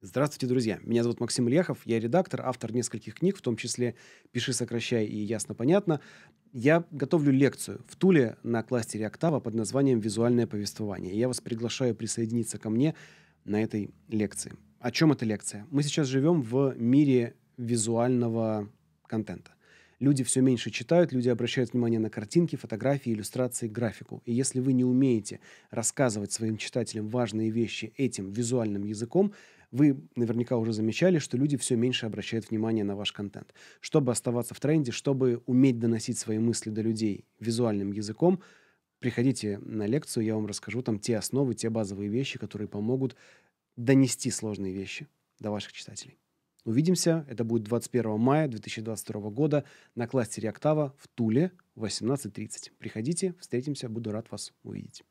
Здравствуйте, друзья. Меня зовут Максим Ильяхов, я редактор, автор нескольких книг, в том числе «Пиши, сокращай» и «Ясно-понятно». Я готовлю лекцию в Туле на кластере «Октава» под названием «Визуальное повествование». Я вас приглашаю присоединиться ко мне на этой лекции. О чем эта лекция? Мы сейчас живем в мире визуального контента. Люди все меньше читают, люди обращают внимание на картинки, фотографии, иллюстрации, графику. И если вы не умеете рассказывать своим читателям важные вещи этим визуальным языком – вы наверняка уже замечали, что люди все меньше обращают внимание на ваш контент. Чтобы оставаться в тренде, чтобы уметь доносить свои мысли до людей визуальным языком, приходите на лекцию, я вам расскажу там те основы, те базовые вещи, которые помогут донести сложные вещи до ваших читателей. Увидимся. Это будет 21 мая 2022 года на кластере «Октава» в Туле в 18.30. Приходите, встретимся, буду рад вас увидеть.